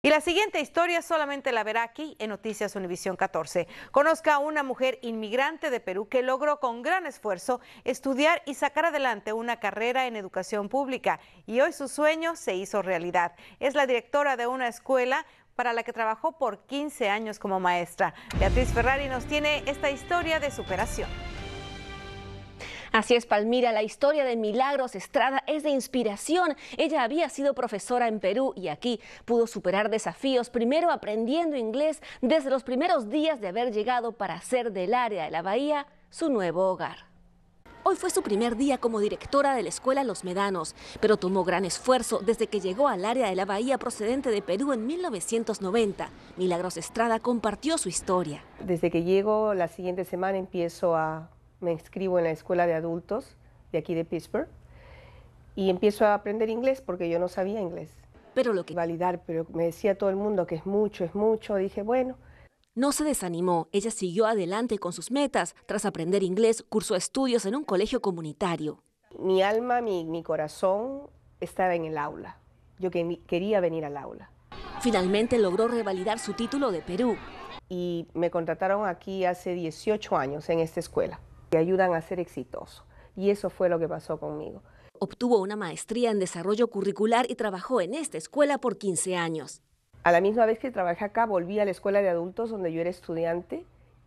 Y la siguiente historia solamente la verá aquí en Noticias Univisión 14. Conozca a una mujer inmigrante de Perú que logró con gran esfuerzo estudiar y sacar adelante una carrera en educación pública y hoy su sueño se hizo realidad. Es la directora de una escuela para la que trabajó por 15 años como maestra. Beatriz Ferrari nos tiene esta historia de superación. Así es, Palmira, la historia de Milagros Estrada es de inspiración. Ella había sido profesora en Perú y aquí pudo superar desafíos, primero aprendiendo inglés desde los primeros días de haber llegado para hacer del área de la bahía su nuevo hogar. Hoy fue su primer día como directora de la escuela Los Medanos, pero tomó gran esfuerzo desde que llegó al área de la bahía procedente de Perú en 1990. Milagros Estrada compartió su historia. Desde que llego, la siguiente semana empiezo a me inscribo en la escuela de adultos de aquí de Pittsburgh y empiezo a aprender inglés porque yo no sabía inglés. Pero lo que validar, pero me decía todo el mundo que es mucho, es mucho, dije, bueno, no se desanimó, ella siguió adelante con sus metas. Tras aprender inglés, cursó estudios en un colegio comunitario. Mi alma, mi, mi corazón estaba en el aula. Yo quería venir al aula. Finalmente logró revalidar su título de Perú. Y me contrataron aquí hace 18 años en esta escuela que ayudan a ser exitoso Y eso fue lo que pasó conmigo. Obtuvo una maestría en desarrollo curricular y trabajó en esta escuela por 15 años. A la misma vez que trabajé acá, volví a la escuela de adultos donde yo era estudiante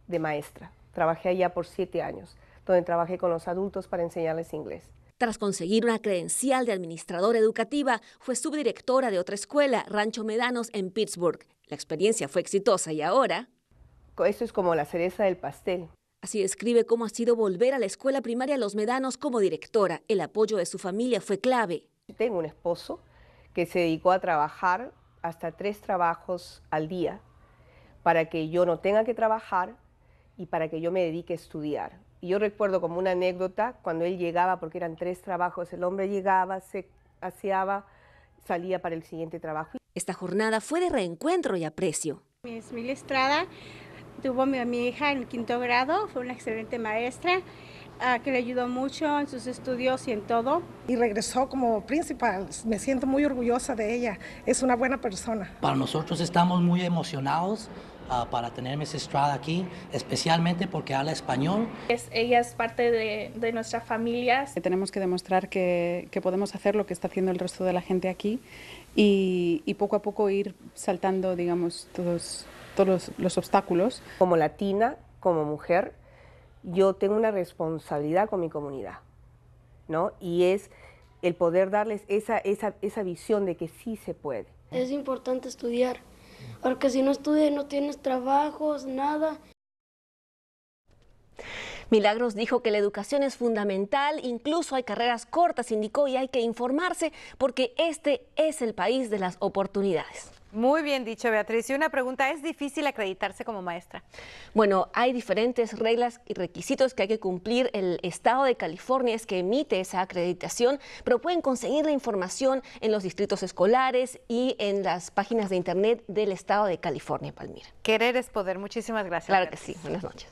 de maestra. Trabajé allá por siete años, donde trabajé con los adultos para enseñarles inglés. Tras conseguir una credencial de administrador educativa, fue subdirectora de otra escuela, Rancho Medanos, en Pittsburgh. La experiencia fue exitosa y ahora... Esto es como la cereza del pastel. Así describe cómo ha sido volver a la escuela primaria Los Medanos como directora. El apoyo de su familia fue clave. Tengo un esposo que se dedicó a trabajar hasta tres trabajos al día para que yo no tenga que trabajar y para que yo me dedique a estudiar. Y yo recuerdo como una anécdota, cuando él llegaba, porque eran tres trabajos, el hombre llegaba, se aseaba, salía para el siguiente trabajo. Esta jornada fue de reencuentro y aprecio. es Estrada tuvo mi, mi hija en el quinto grado, fue una excelente maestra ah, que le ayudó mucho en sus estudios y en todo. Y regresó como principal, me siento muy orgullosa de ella, es una buena persona. Para nosotros estamos muy emocionados Ah, para tener Miss Estrada aquí, especialmente porque habla español. Es, ella es parte de, de nuestra familia. Tenemos que demostrar que, que, podemos hacer lo que está haciendo el resto de la gente aquí y, y poco a poco ir saltando, digamos, todos, todos los, los obstáculos. Como latina, como mujer, yo tengo una responsabilidad con mi comunidad, ¿no? Y es el poder darles esa, esa, esa visión de que sí se puede. Es importante estudiar porque si no estudias no tienes trabajos, nada. Milagros dijo que la educación es fundamental, incluso hay carreras cortas, indicó, y hay que informarse porque este es el país de las oportunidades. Muy bien dicho, Beatriz. Y una pregunta, ¿es difícil acreditarse como maestra? Bueno, hay diferentes reglas y requisitos que hay que cumplir. El Estado de California es que emite esa acreditación, pero pueden conseguir la información en los distritos escolares y en las páginas de Internet del Estado de California, Palmira. Querer es poder. Muchísimas gracias. Claro que sí. Buenas noches.